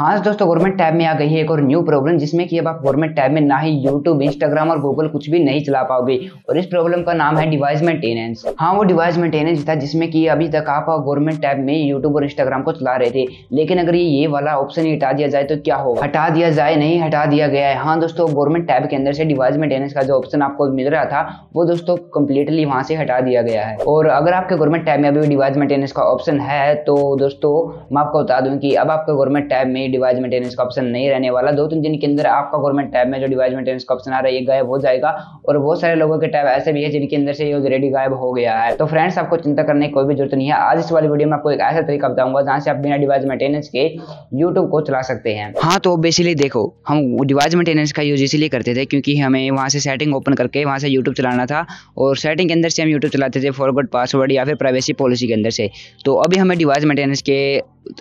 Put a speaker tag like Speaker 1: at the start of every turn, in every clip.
Speaker 1: हाँ दोस्तों government tab में आ गई है एक और न्यू प्रॉब्लम जिसमें कि अब आप गवर्नमेंट टैब में ना ही यूट्यूब इंस्टाग्राम और गूगल कुछ भी नहीं चला पाओगे और इस प्रॉब्लम का नाम है डिवाइस मेंटेनेंस हाँ वो डिवाइस मेंटेनेंस था जिसमें कि अभी तक आप गवर्नमेंट टैब में यूट्यूब और इंस्टाग्राम को चला रहे थे लेकिन अगर ये ये वाला ऑप्शन ही हटा दिया जाए तो क्या हो हटा दिया जाए नहीं हटा दिया गया है हाँ दोस्तों गवर्नमेंट टैब के अंदर से डिवाइस मेंटेनेंस का जो ऑप्शन आपको मिल रहा था वो दोस्तों कम्प्लीटली वहाँ से हटा दिया गया है और अगर आपके गवर्नमेंट टैब में अभी डिवाइस मेंटेनेंस का ऑप्शन है तो दोस्तों मैं आपको बता दूँ कि अब आपके गवर्नमेंट टैब में डिवाइस मेंटेनेंस का ऑप्शन नहीं रहने वाला दो तीन दिन के अंदर आपका गवर्नमेंट टैब में जो डिवाइस मेंटेनेंस का ऑप्शन आ रहा है ये गायब हो जाएगा और बहुत सारे लोगों के टैब ऐसे भी है जिनके अंदर से ये ऑलरेडी गायब हो गया है तो फ्रेंड्स आपको चिंता करने की कोई भी जरूरत नहीं है आज इस वाली वीडियो में आपको एक ऐसा तरीका बताऊंगा जहाँ से आप बिना डिवाइस मेंटेनेंस के यूट्यूब को चला सकते हैं हाँ तो बेसिकली देखो हम डिवाइस मेंटेनेंस का यूज इसीलिए करते थे क्योंकि हमें वहाँ से सेटिंग ओपन करके वहाँ से यूट्यूब चलाना था और सेटिंग के अंदर से हम यूट्यूब चलाते थे फॉरवर्ड पासवर्ड या फिर प्राइवेसी पॉलिसी के अंदर से तो अभी हमें डिवाइस मेंटेनेंस के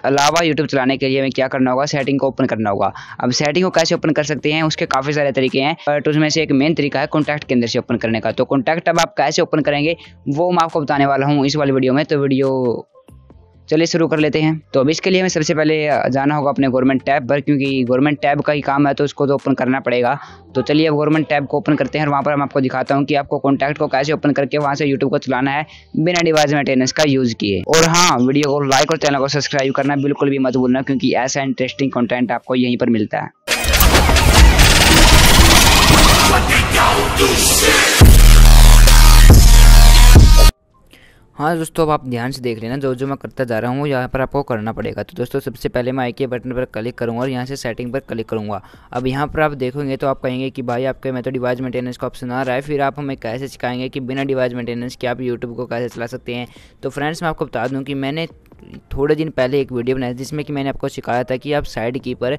Speaker 1: अलावा यूट्यूब चलाने के लिए हमें क्या करना होगा होगा सेटिंग को ओपन करना होगा अब सेटिंग को कैसे ओपन कर सकते हैं उसके काफ़ी सारे तरीके हैं बट उसमें से एक मेन तरीका है कॉन्टैक्ट के अंदर से ओपन करने का तो कॉन्टैक्ट अब आप कैसे ओपन करेंगे वो मैं आपको बताने वाला हूँ इस वाली वीडियो में तो वीडियो चलिए शुरू कर लेते हैं तो अब इसके लिए हमें सबसे पहले जाना होगा अपने गवर्नमेंट टैब पर क्योंकि गवर्नमेंट टैब का ही काम है तो उसको तो ओपन करना पड़ेगा तो चलिए अब गवर्नमेंट टैब को ओपन करते हैं और वहाँ पर मैं आपको दिखाता हूँ कि आपको कॉन्टैक्ट को कैसे ओपन करके वहाँ से यूट्यूब को चलाना है बिना डिवाइस मेंटेनेंस का यूज़ किए और हाँ वीडियो को लाइक और चैनल को सब्सक्राइब करना बिल्कुल भी मत भूलना क्योंकि ऐसा इंटरेस्टिंग कॉन्टेंट आपको यहीं पर मिलता है हाँ दोस्तों अब आप ध्यान से देख लेना जो जो मैं करता जा रहा हूँ यहाँ पर आपको करना पड़ेगा तो दोस्तों सबसे पहले मैं आई के बटन पर क्लिक करूँगा और यहाँ से सेटिंग पर क्लिक करूँगा अब यहाँ पर आप देखोगे तो आप कहेंगे कि भाई आपके मैं तो डिवाइस मेंटेनेंस का ऑप्शन आ रहा है फिर आप हमें कैसे सिखाएंगे कि बिना डिवाइस मेंटेनेंस के आप यूट्यूब को कैसे चला सकते हैं तो फ्रेंड्स मैं आपको बता दूँ कि मैंने थोड़े दिन पहले एक वीडियो बनाया जिसमें कि मैंने आपको सिखाया था कि आप साइड की पर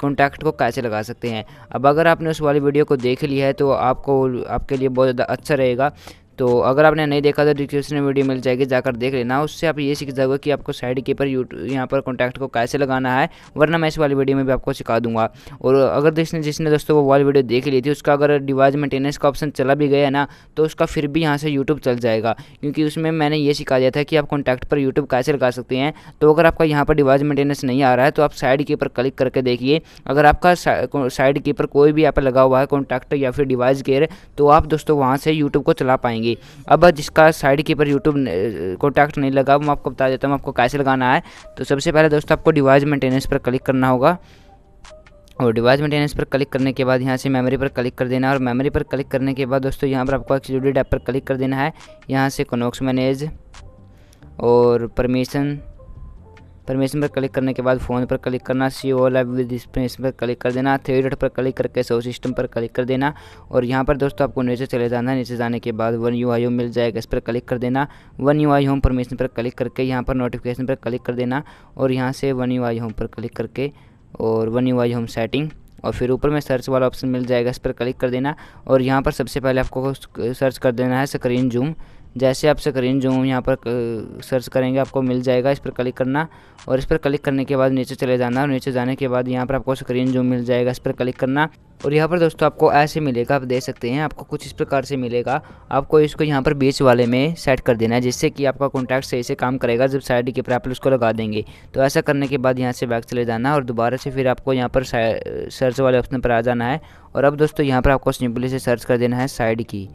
Speaker 1: कॉन्टैक्ट को कैसे लगा सकते हैं अब अगर आपने उस वाली वीडियो को देख लिया है तो आपको आपके लिए बहुत ज़्यादा अच्छा रहेगा तो अगर आपने नहीं देखा तो डिस्क्रिप्शन में वीडियो मिल जाएगी जाकर देख लेना उससे आप ये सीख जाओगे कि आपको साइड कीपर यहाँ पर कॉन्टैक्ट को कैसे लगाना है वरना मैं इस वाली वीडियो में भी आपको सिखा दूंगा और अगर जिसने जिसने दोस्तों वो वाली वीडियो देख ली थी उसका अगर डिवाइस मेंटेनेंस का ऑप्शन चला भी गया है ना तो उसका फिर भी यहाँ से यूट्यूब चल जाएगा क्योंकि उसमें मैंने ये सिखा दिया था कि आप कॉन्टैक्ट पर यूट्यूब कैसे लगा सकते हैं तो अगर आपका यहाँ पर डिवाइस मेंटेनेंस नहीं आ रहा है तो आप साइड कीपर क्लिक करके देखिए अगर आपका साइड कीपर कोई भी यहाँ पर लगा हुआ है कॉन्टैक्ट या फिर डिवाइस केयर तो आप दोस्तों वहाँ से यूट्यूब को चला पाएंगे जाएंगी अब जिसका साइड पर यूट्यूब कॉन्टैक्ट नहीं लगा मैं आपको बता देता हूँ आपको कैसे लगाना है तो सबसे पहले दोस्तों आपको डिवाइस मेंटेनेंस पर क्लिक करना होगा और डिवाइस मेंटेनेंस पर क्लिक करने के बाद यहाँ से मेमोरी पर क्लिक कर देना है और मेमोरी पर क्लिक करने के बाद दोस्तों यहाँ पर आपको एक्सक्लूडेड ऐप पर क्लिक कर देना है यहाँ से कनोक्स मैनेज और परमिशन परमिशन पर क्लिक करने के बाद फ़ोन पर क्लिक करना C O live with permission पर क्लिक कर देना थ्री डॉट पर क्लिक करके सो सिस्टम पर क्लिक कर देना और यहाँ पर दोस्तों आपको नीचे चले जाना है नीचे जाने के बाद वन यू आई होम मिल जाएगा इस पर क्लिक कर देना one you I home permission पर क्लिक करके यहाँ पर नोटिफिकेशन पर क्लिक कर देना और यहाँ से वन यू आई होम पर क्लिक करके और one you I home setting और फिर ऊपर में सर्च वाला ऑप्शन मिल जाएगा इस पर क्लिक कर देना और यहाँ पर सबसे पहले आपको सर्च कर देना है स्क्रीन जूम जैसे आप स्क्रीन जो यहाँ पर सर्च करेंगे आपको मिल जाएगा इस पर क्लिक करना और इस पर क्लिक करने के बाद नीचे चले जाना और नीचे जाने के बाद यहाँ पर आपको स्क्रीन जो मिल जाएगा इस पर क्लिक करना और यहाँ पर दोस्तों आपको ऐसे मिलेगा आप देख सकते हैं आपको कुछ इस प्रकार से मिलेगा आपको इसको यहाँ पर बीच वाले में सेट कर देना है जिससे कि आपका कॉन्टैक्ट सही से काम करेगा जब साइड के पर आप उसको लगा देंगे तो ऐसा करने के बाद यहाँ से बैक चले जाना और दोबारा से फिर आपको यहाँ पर सर्च वाले ऑप्शन पर आ जाना है और अब दोस्तों यहाँ पर आपको सिंपली से सर्च कर देना है साइड की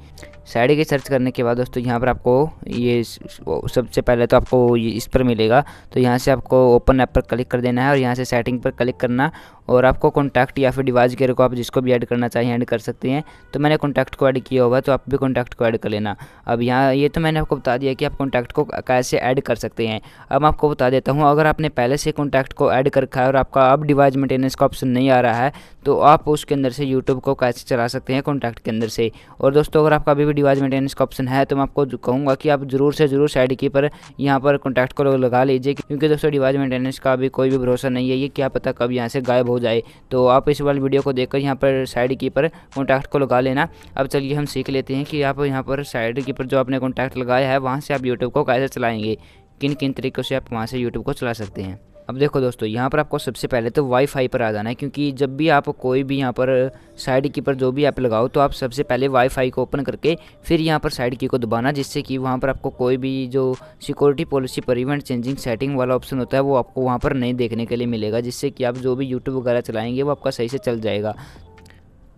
Speaker 1: साइड के सर्च करने के बाद दोस्तों यहाँ पर आपको ये सबसे पहले तो आपको ये इस पर मिलेगा तो यहाँ से आपको ओपन ऐप पर क्लिक कर देना है और यहाँ से सेटिंग पर क्लिक करना और आपको कॉन्टैक्ट या फिर डिवाइस गेयर को आप जिसको भी ऐड करना चाहिए ऐड कर सकते हैं तो मैंने कॉन्टैक्ट को ऐड किया होगा तो आप भी कॉन्टैक्ट को ऐड कर लेना अब यहाँ ये तो मैंने आपको बता दिया कि आप कॉन्टैक्ट को कैसे ऐड कर सकते हैं अब आपको बता देता हूँ अगर आपने पहले से कॉन्टैक्ट को ऐड कर रखा है और आपका अब डिवाइस मेंटेनेंस का ऑप्शन नहीं आ रहा है तो आप उसके अंदर से यूट्यूब को कैसे चला सकते हैं कॉन्टैक्ट के अंदर से और दोस्तों अगर आपका अभी भी डिवाइस मेंटेनेंस का ऑप्शन है तो मैं आपको कहूँगा कि आप जरूर से जरूर साइड की पर यहाँ पर कॉन्टैक्ट को लगा लीजिए क्योंकि दोस्तों डिवाइस मेंटेनेंस का अभी कोई भी भरोसा नहीं है ये क्या पता कब यहाँ से गायब हो जाए तो आप इस वाली वीडियो को देखकर यहाँ पर साइड की पर कॉन्टैक्ट को लगा लेना अब चलिए हम सीख लेते हैं कि आप यहाँ पर साइड की पर जो आपने कॉन्टैक्ट लगाया है वहाँ से आप यूट्यूब को कैसे चलाएँगे किन किन तरीक़ों से आप वहाँ से यूट्यूब को चला सकते हैं अब देखो दोस्तों यहाँ पर आपको सबसे पहले तो वाईफाई पर आ जाना है क्योंकि जब भी आप कोई भी यहाँ पर साइड की पर जो भी ऐप लगाओ तो आप सबसे पहले वाईफाई को ओपन करके फिर यहाँ पर साइड की को दबाना जिससे कि वहाँ पर आपको कोई भी जो सिक्योरिटी पॉलिसी पर इवेंट चेंजिंग सेटिंग वाला ऑप्शन होता है वो आपको वहाँ पर नहीं देखने के लिए मिलेगा जिससे कि आप जो भी यूट्यूब वगैरह चलाएँगे वो आपका सही से चल जाएगा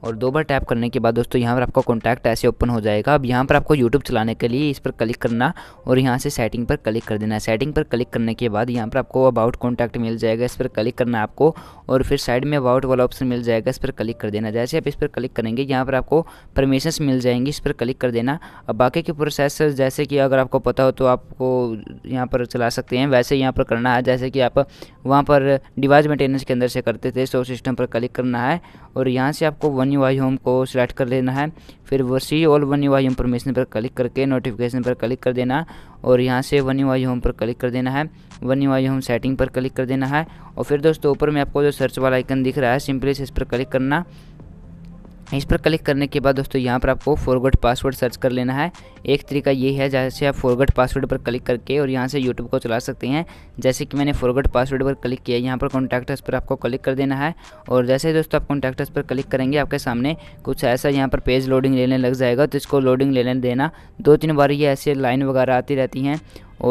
Speaker 1: और दो बार टैप करने के बाद दोस्तों यहाँ पर आपका कॉन्टैक्ट ऐसे ओपन हो जाएगा अब यहाँ पर आपको यूट्यूब चलाने के लिए इस पर क्लिक करना और यहाँ से सेटिंग पर क्लिक कर देना है सेटिंग पर क्लिक करने के बाद यहाँ पर आपको अबाउट कॉन्टैक्ट मिल जाएगा इस पर क्लिक करना आपको और फिर साइड में अबाउट वाला ऑप्शन मिल जाएगा इस पर क्लिक कर देना जैसे आप इस पर क्लिक करेंगे यहाँ पर आपको परमिशंस मिल जाएंगी इस पर क्लिक कर देना अब बाकी के प्रोसेस जैसे कि अगर आपको पता हो तो आपको यहाँ पर चला सकते हैं वैसे यहाँ पर करना है जैसे कि आप वहाँ पर डिवाइस मेंटेनेंस के अंदर से करते थे सो सिस्टम पर क्लिक करना है और यहाँ से आपको one one you I home को सिलेक्ट कर लेना है फिर वो see all one you I home permission पर क्लिक करके नोटिफिकेशन पर क्लिक कर देना और यहाँ से वन यू आई होम पर क्लिक कर देना है one you I home setting पर क्लिक कर देना है और फिर दोस्तों ऊपर में आपको जो सर्च वाला आइकन दिख रहा है सिंपली से इस पर क्लिक करना हाँ, इस पर क्लिक करने के बाद दोस्तों यहाँ पर आपको फॉरगोट पासवर्ड सर्च कर लेना है एक तरीका ये है जैसे आप फॉरगोट पासवर्ड पर क्लिक करके और यहाँ से यूट्यूब को चला सकते हैं जैसे कि मैंने फॉरगोट पासवर्ड पर क्लिक किया यहाँ पर कॉन्टैक्टर्स पर आपको क्लिक कर देना है और जैसे ही दोस्तों आप कॉन्टैक्टर्स पर क्लिक करेंगे आपके सामने कुछ ऐसा यहाँ पर पेज लोडिंग लेने लग जाएगा तो इसको लोडिंग लेने देना दो तीन बार ये ऐसे लाइन वगैरह आती रहती हैं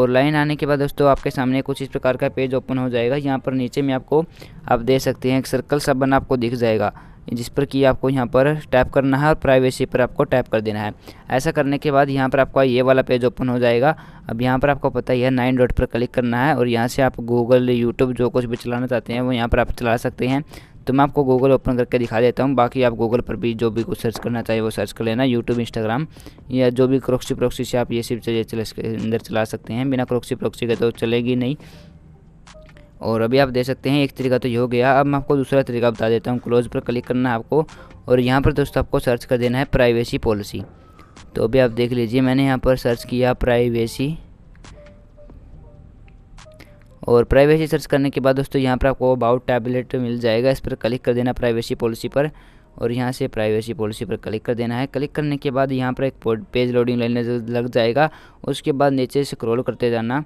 Speaker 1: और लाइन आने के बाद दोस्तों आपके सामने कुछ इस प्रकार का पेज ओपन हो जाएगा यहाँ पर नीचे में आपको आप दे सकते हैं एक सर्कल सा बना आपको दिख जाएगा जिस पर कि आपको यहाँ पर टैप करना है और प्राइवेसी पर आपको टैप कर देना है ऐसा करने के बाद यहाँ पर आपका ये वाला पेज ओपन हो जाएगा अब यहाँ पर आपको पता ही है नाइन डॉट पर क्लिक करना है और यहाँ से आप गूगल यूट्यूब जो कुछ भी चलाना चाहते हैं वो यहाँ पर आप चला सकते हैं तो मैं आपको गूगल ओपन करके दिखा देता हूँ बाकी आप गूगल पर भी जो भी कुछ सर्च करना चाहिए वो सर्च कर लेना यूट्यूब इंस्टाग्राम या जो भी क्रोक्सी प्रोक्सी से आप ये सब चीज़ें अंदर चला सकते हैं बिना क्रोक्सी प्रोक्सी के तो चलेगी नहीं और अभी आप देख सकते हैं एक तरीका तो ये हो गया अब मैं आपको दूसरा तरीका बता देता हूँ क्लोज पर क्लिक करना है आपको और यहाँ पर दोस्तों आपको सर्च कर देना है प्राइवेसी पॉलिसी तो अभी आप देख लीजिए मैंने यहाँ पर सर्च किया प्राइवेसी और प्राइवेसी सर्च करने के बाद दोस्तों यहाँ पर आपको अबाउट टैबलेट तो मिल जाएगा इस पर क्लिक कर देना प्राइवेसी पॉलिसी पर और यहाँ से प्राइवेसी पॉलिसी पर क्लिक कर देना है क्लिक करने के बाद यहाँ पर एक पेज लोडिंग लाइन लग जाएगा उसके बाद नीचे स्क्रॉल करते जाना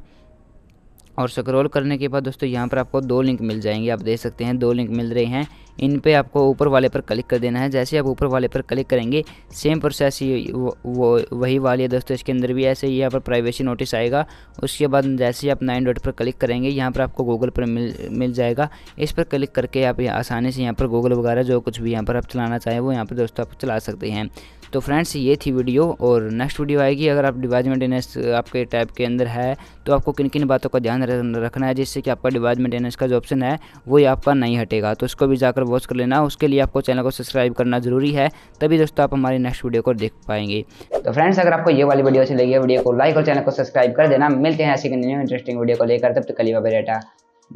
Speaker 1: और स्क्रॉल करने के बाद दोस्तों यहाँ पर आपको दो लिंक मिल जाएंगे आप देख सकते हैं दो लिंक मिल रहे हैं इन पे आपको ऊपर वाले पर क्लिक कर देना है जैसे आप ऊपर वाले पर क्लिक करेंगे सेम प्रोसेस ही वो, वो वही वाली है दोस्तों इसके अंदर भी ऐसे ही यहाँ पर प्राइवेसी नोटिस आएगा उसके बाद जैसे ही आप नाइन डॉट पर क्लिक करेंगे यहाँ पर आपको गूगल पर मिल मिल जाएगा इस पर क्लिक करके आप आसानी से यहाँ पर गूगल वगैरह जो कुछ भी यहाँ पर आप चलाना चाहें वो यहाँ पर दोस्तों आप चला सकते हैं तो फ्रेंड्स ये थी वीडियो और नेक्स्ट वीडियो आएगी अगर आप डिवाइस मेंटेनेंस आपके टाइप के अंदर है तो आपको किन किन बातों का ध्यान रखना है जिससे कि आपका डिवाइस मेंटेनेंस का जो ऑप्शन है वो आपका नहीं हटेगा तो उसको भी जाकर वॉच कर लेना उसके लिए आपको चैनल को सब्सक्राइब करना जरूरी है तभी दोस्तों आप हमारी नेक्स्ट वीडियो को देख पाएंगे तो फ्रेंड्स अगर आपको ये वाली वीडियो अच्छी लगी है वीडियो को लाइक और चैनल को सब्सक्राइब कर देना मिलते हैं ऐसी इंटरेस्टिंग वीडियो को लेकर तब तक कली डेटा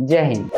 Speaker 1: जय हिंद